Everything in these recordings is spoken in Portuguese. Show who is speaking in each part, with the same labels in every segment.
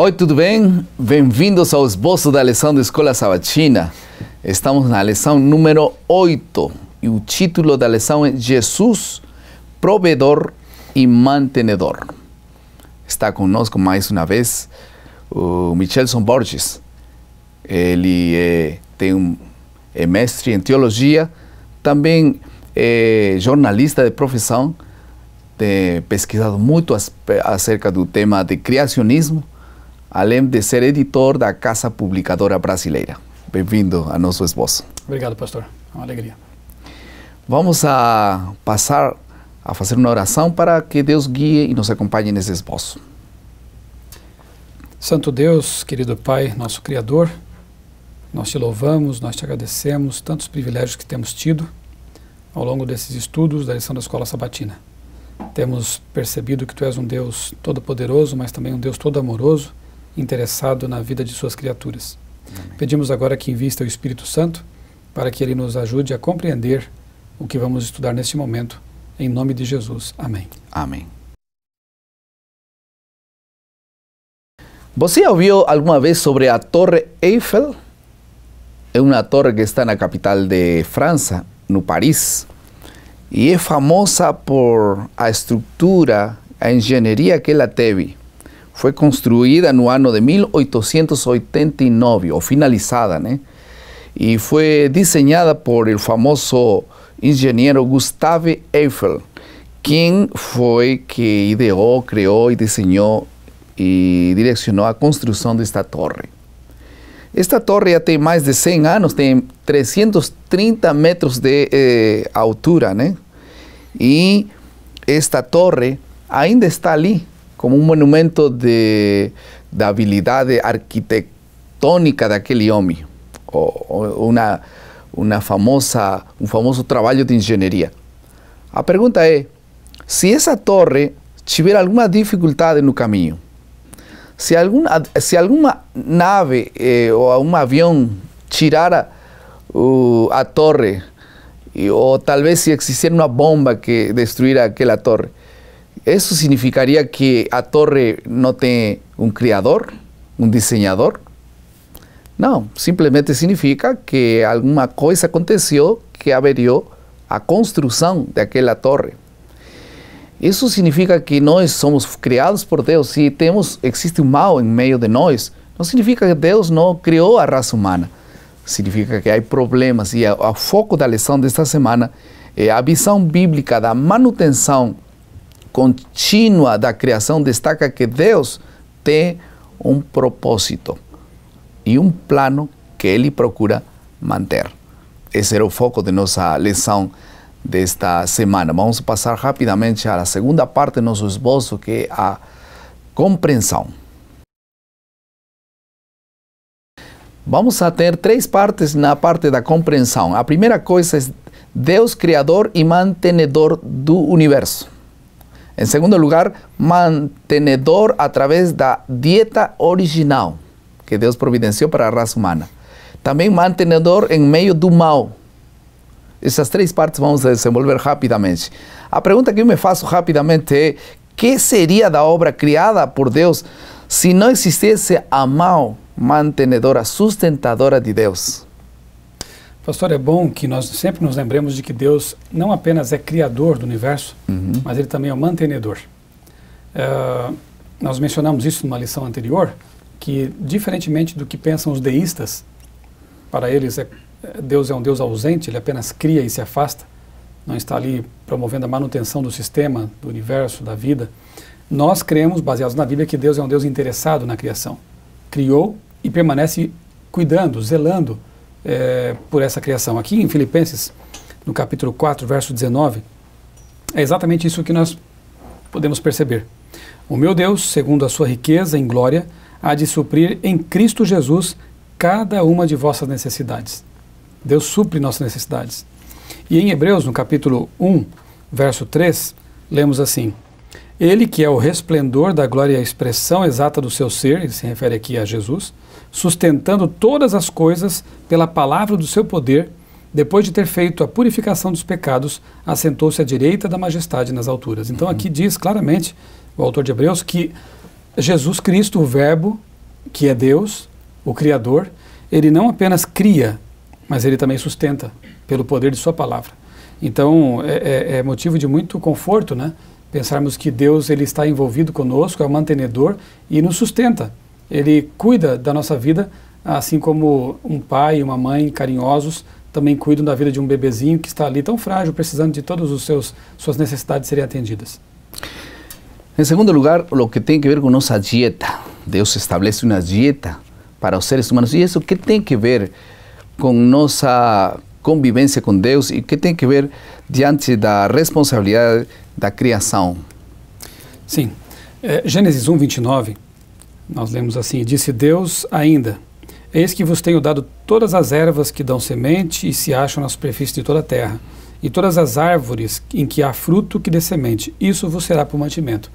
Speaker 1: Oi, tudo bem? Bem-vindos ao esboço da lição da Escola Sabatina. Estamos na lição número 8 e o título da lição é Jesus, Provedor e Mantenedor. Está conosco mais uma vez o Michelson Borges. Ele é, tem um, é mestre em teologia, também é jornalista de profissão, tem pesquisado muito acerca do tema de criacionismo além de ser editor da Casa Publicadora Brasileira. Bem-vindo a nosso esboço.
Speaker 2: Obrigado, pastor. É uma alegria.
Speaker 1: Vamos a passar a fazer uma oração para que Deus guie e nos acompanhe nesse esboço.
Speaker 2: Santo Deus, querido Pai, nosso Criador, nós te louvamos, nós te agradecemos tantos privilégios que temos tido ao longo desses estudos da lição da Escola Sabatina. Temos percebido que tu és um Deus todo-poderoso, mas também um Deus todo-amoroso, interessado na vida de suas criaturas. Amém. Pedimos agora que invista o Espírito Santo para que ele nos ajude a compreender o que vamos estudar neste momento. Em nome de Jesus.
Speaker 1: Amém. Amém. Você ouviu alguma vez sobre a Torre Eiffel? É uma torre que está na capital de França, no Paris, e é famosa por a estrutura, a engenharia que ela teve. construida en el año de 1889, o finalizada, y Y fue por el famoso ingeniero Gustave Eiffel, quien fue que creó y diseñó y direccionó la construcción de esta torre. Esta torre ya tiene más de 100 años, tiene 330 metros de eh, altura, y esta torre ainda está allí como un monumento de, habilidad arquitectónica de aquel IOMI, o, una, famosa, un famoso trabajo de ingeniería. La pregunta es, si esa torre alguna dificultad en en camino, si alguna si nave eh, o un avión tirara uh, a torre, o tal vez si existiera una bomba que destruyera aquella torre, ¿Eso significaría que a torre no tiene un creador, un diseñador? No, simplesmente significa que alguma coisa aconteceu que averiou a construção daquela torre. Isso significa que nós somos criados por Deus e temos existe o um mal em meio de nós. Não significa que Deus não criou a raça humana. Significa que há problemas e o foco da lição desta semana é a visão bíblica da manutenção contínua da criação destaca que Deus tem um propósito e um plano que ele procura manter. Esse era o foco de nossa lição desta semana. Vamos passar rapidamente à segunda parte do nosso esboço, que é a compreensão. Vamos a ter três partes na parte da compreensão. A primeira coisa é Deus, Criador e Mantenedor do Universo. En segundo lugar, mantenedor a través da dieta original que Deus providenciou para a raça humana. Também mantenedor em meio do mal. Essas três partes vamos desenvolver rapidamente. A pergunta que eu me faço rapidamente é: que seria da obra criada por Deus se não existisse a mal mantenedora, sustentadora de Deus? Pastor,
Speaker 2: é bom que nós sempre nos lembremos de que Deus não apenas é criador do universo, uhum. mas ele também é o mantenedor. É, nós mencionamos isso numa lição anterior, que diferentemente do que pensam os deístas, para eles é, Deus é um Deus ausente, ele apenas cria e se afasta, não está ali promovendo a manutenção do sistema, do universo, da vida. Nós cremos, baseados na Bíblia, que Deus é um Deus interessado na criação. Criou e permanece cuidando, zelando é, por essa criação. Aqui em Filipenses, no capítulo 4, verso 19, é exatamente isso que nós podemos perceber. O meu Deus, segundo a sua riqueza em glória, há de suprir em Cristo Jesus cada uma de vossas necessidades. Deus supre nossas necessidades. E em Hebreus, no capítulo 1, verso 3, lemos assim: Ele que é o resplendor da glória e a expressão exata do seu ser, ele se refere aqui a Jesus, sustentando todas as coisas pela palavra do seu poder, depois de ter feito a purificação dos pecados, assentou-se à direita da majestade nas alturas. Então uhum. aqui diz claramente o autor de Hebreus que Jesus Cristo, o Verbo, que é Deus, o Criador, ele não apenas cria, mas ele também sustenta pelo poder de sua palavra. Então é, é, é motivo de muito conforto, né? Pensarmos que Deus ele está envolvido conosco, é o mantenedor e nos sustenta ele cuida da nossa vida, assim como um pai e uma mãe carinhosos também cuidam da vida de um bebezinho que está ali tão frágil, precisando de todas os seus suas necessidades serem atendidas.
Speaker 1: Em segundo lugar, o que tem que ver com nossa dieta. Deus estabelece uma dieta para os seres humanos. E isso que tem que ver com nossa convivência com Deus e que tem que ver diante da responsabilidade da criação.
Speaker 2: Sim. É, Gênesis 1, 29 nós lemos assim: Disse Deus ainda: Eis que vos tenho dado todas as ervas que dão semente e se acham na superfície de toda a terra, e todas as árvores em que há fruto que dê semente. Isso vos será por mantimento.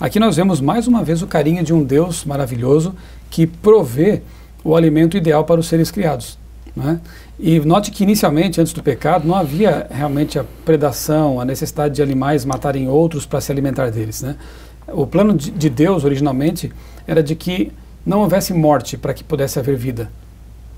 Speaker 2: Aqui nós vemos mais uma vez o carinho de um Deus maravilhoso que provê o alimento ideal para os seres criados. Né? E note que inicialmente, antes do pecado, não havia realmente a predação, a necessidade de animais matarem outros para se alimentar deles. Né? O plano de Deus, originalmente, era de que não houvesse morte para que pudesse haver vida,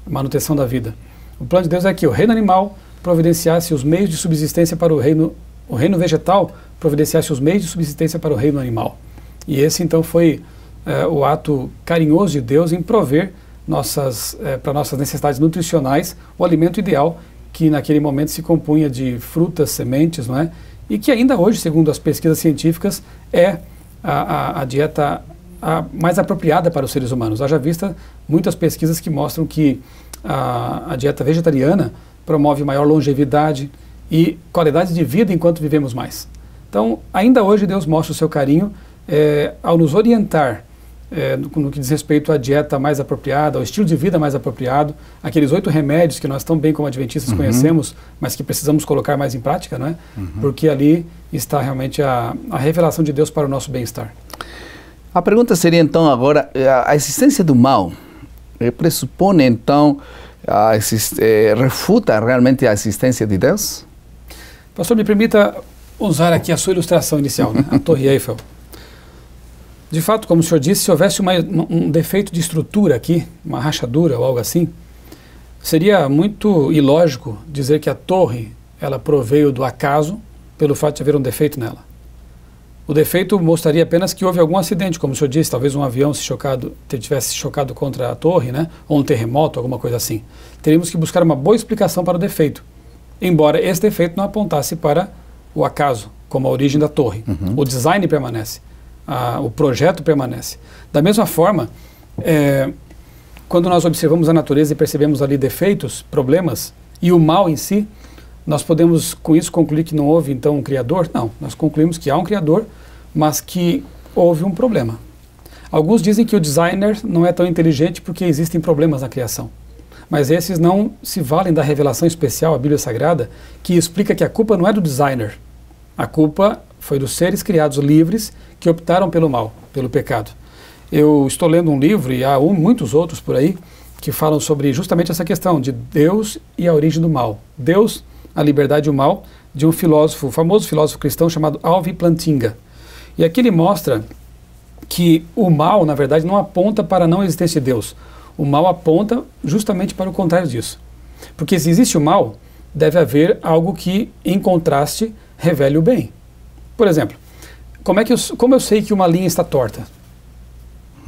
Speaker 2: manutenção da vida. O plano de Deus é que o reino animal providenciasse os meios de subsistência para o reino, o reino vegetal providenciasse os meios de subsistência para o reino animal. E esse então foi é, o ato carinhoso de Deus em prover nossas, é, para nossas necessidades nutricionais o alimento ideal que naquele momento se compunha de frutas, sementes, não é? E que ainda hoje, segundo as pesquisas científicas, é a, a, a dieta a, mais apropriada para os seres humanos. Haja vista muitas pesquisas que mostram que a, a dieta vegetariana promove maior longevidade e qualidade de vida enquanto vivemos mais. Então, ainda hoje, Deus mostra o seu carinho é, ao nos orientar é, no, no, que diz respeito à dieta mais apropriada, ao estilo de vida mais apropriado, aqueles oito remédios que nós tão bem como adventistas uhum. conhecemos, mas que precisamos colocar mais em prática, não é? Uhum. Porque ali está realmente a, a revelação de Deus para o nosso bem-estar.
Speaker 1: A pergunta seria então agora, eh, a existência do mal eh, pressupõe então, a, é, refuta realmente a existência de Deus?
Speaker 2: Pastor, me permita usar aqui a sua ilustração inicial, né? a Torre Eiffel. De fato, como o senhor disse, se houvesse uma, um defeito de estrutura aqui, uma rachadura ou algo assim, seria muito ilógico dizer que a torre ela proveio do acaso pelo fato de haver um defeito nela. O defeito mostraria apenas que houve algum acidente, como o senhor disse, talvez um avião se chocado, tivesse chocado contra a torre, né? ou um terremoto, alguma coisa assim. Teríamos que buscar uma boa explicação para o defeito, embora esse defeito não apontasse para o acaso, como a origem da torre. Uhum. O design permanece, a, o projeto permanece. Da mesma forma, é, quando nós observamos a natureza e percebemos ali defeitos, problemas e o mal em si, nós podemos com isso concluir que não houve então um criador? Não, nós concluímos que há um criador, mas que houve um problema. Alguns dizem que o designer não é tão inteligente porque existem problemas na criação. Mas esses não se valem da revelação especial, a Bíblia Sagrada, que explica que a culpa não é do designer. A culpa foi dos seres criados livres que optaram pelo mal, pelo pecado. Eu estou lendo um livro, e há um, muitos outros por aí, que falam sobre justamente essa questão de Deus e a origem do mal. Deus a Liberdade e o Mal, de um filósofo, famoso filósofo cristão chamado Alvi Plantinga. E aqui ele mostra que o mal, na verdade, não aponta para a não existência de Deus. O mal aponta justamente para o contrário disso. Porque se existe o mal, deve haver algo que, em contraste, revele o bem. Por exemplo, como, é que eu, como eu sei que uma linha está torta?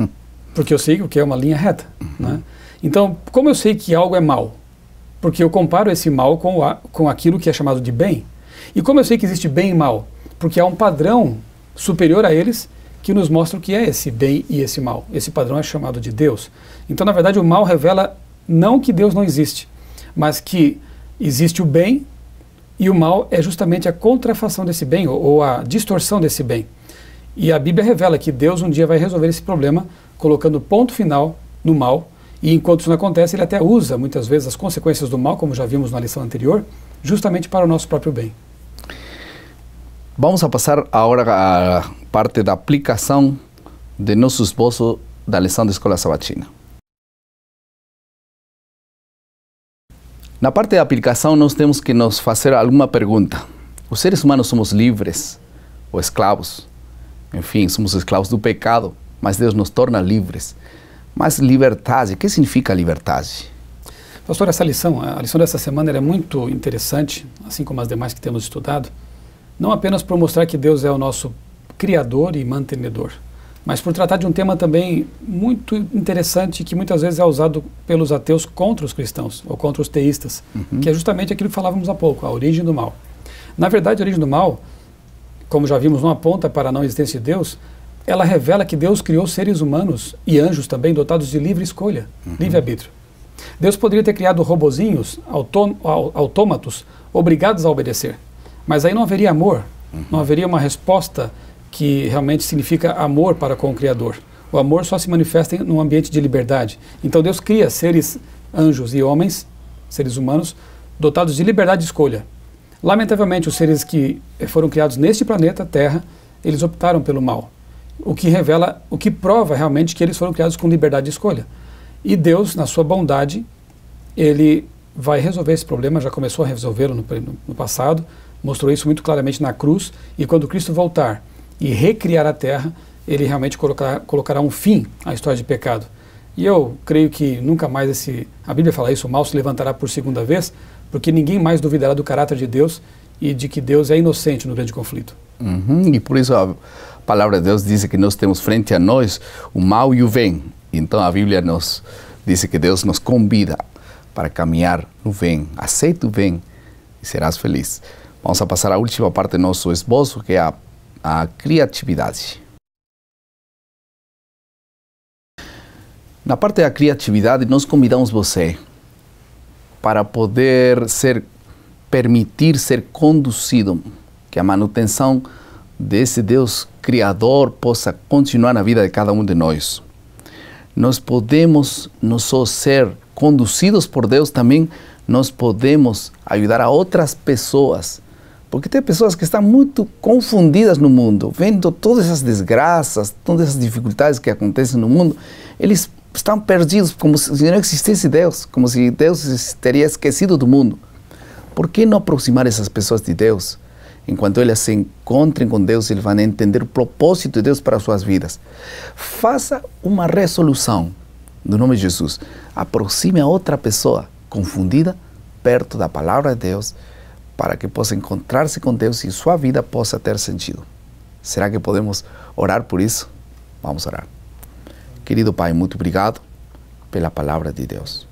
Speaker 2: Hum. Porque eu sei o que é uma linha reta. Né? Então, como eu sei que algo é mal? porque eu comparo esse mal com, a, com aquilo que é chamado de bem. E como eu sei que existe bem e mal? Porque há um padrão superior a eles que nos mostra o que é esse bem e esse mal. Esse padrão é chamado de Deus. Então, na verdade, o mal revela não que Deus não existe, mas que existe o bem e o mal é justamente a contrafação desse bem ou, ou a distorção desse bem. E a Bíblia revela que Deus um dia vai resolver esse problema colocando ponto final no mal e enquanto isso não acontece, ele até usa muitas vezes as consequências do mal, como já vimos na lição anterior, justamente para o nosso próprio bem.
Speaker 1: Vamos a passar agora à parte da aplicação de nosso esboço da lição da Escola Sabatina. Na parte da aplicação, nós temos que nos fazer alguma pergunta. Os seres humanos somos livres ou escravos? Enfim, somos escravos do pecado, mas Deus nos torna livres. Mas libertase, o que significa libertase?
Speaker 2: Pastor, essa lição, a lição dessa semana é muito interessante, assim como as demais que temos estudado, não apenas para mostrar que Deus é o nosso criador e mantenedor, mas por tratar de um tema também muito interessante que muitas vezes é usado pelos ateus contra os cristãos ou contra os teístas, uhum. que é justamente aquilo que falávamos há pouco, a origem do mal. Na verdade, a origem do mal, como já vimos, não aponta para a não existência de Deus, ela revela que Deus criou seres humanos e anjos também dotados de livre escolha, uhum. livre-arbítrio. Deus poderia ter criado robozinhos, autômatos, obrigados a obedecer. Mas aí não haveria amor, uhum. não haveria uma resposta que realmente significa amor para com o Criador. O amor só se manifesta em um ambiente de liberdade. Então Deus cria seres, anjos e homens, seres humanos, dotados de liberdade de escolha. Lamentavelmente, os seres que foram criados neste planeta Terra, eles optaram pelo mal o que revela, o que prova realmente que eles foram criados com liberdade de escolha. E Deus, na sua bondade, ele vai resolver esse problema, já começou a resolvê-lo no, no, passado, mostrou isso muito claramente na cruz, e quando Cristo voltar e recriar a terra, ele realmente colocar, colocará um fim à história de pecado. E eu creio que nunca mais esse. A Bíblia fala isso, o mal se levantará por segunda vez, porque ninguém mais duvidará do caráter de Deus e de que Deus é inocente no grande conflito.
Speaker 1: Uhum, e por isso, palavra de Deus diz que nós temos frente a nós o mal e o bem. Então a Bíblia nos diz que Deus nos convida para caminhar no bem. Aceita o bem e serás feliz. Vamos a passar à última parte do nosso esboço, que é a, a criatividade. Na parte da criatividade, nós convidamos você para poder ser permitir ser conduzido, que é a manutenção desse Deus Criador possa continuar na vida de cada um de nós. Nós podemos não só ser conduzidos por Deus, também nós podemos ajudar a outras pessoas. Porque tem pessoas que estão muito confundidas no mundo, vendo todas essas desgraças, todas essas dificuldades que acontecem no mundo, eles estão perdidos, como se não existisse Deus, como se Deus teria esquecido do mundo. Por que não aproximar essas pessoas de Deus? enquanto eles se encontrem com Deus, eles vão entender o propósito de Deus para as suas vidas. Faça uma resolução, no nome de Jesus. Aproxime a outra pessoa confundida perto da palavra de Deus, para que possa encontrar-se com Deus e sua vida possa ter sentido. Será que podemos orar por isso? Vamos orar. Querido Pai, muito obrigado pela palavra de Deus.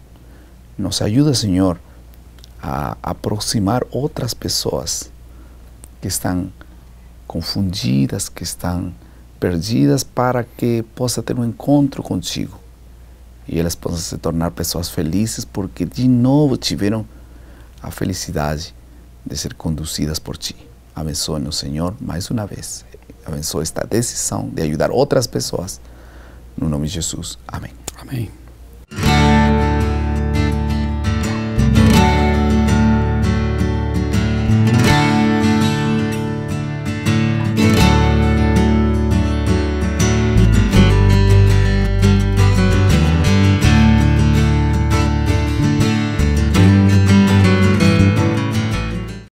Speaker 1: Nos ajuda, Senhor, a aproximar outras pessoas que estão confundidas, que estão perdidas, para que possa ter um encontro contigo e elas possam se tornar pessoas felizes porque de novo tiveram a felicidade de ser conduzidas por ti. Abençoe-nos, Senhor, mais uma vez. Abençoe esta decisão de ajudar outras pessoas. No nome de Jesus. Amém.
Speaker 2: Amém.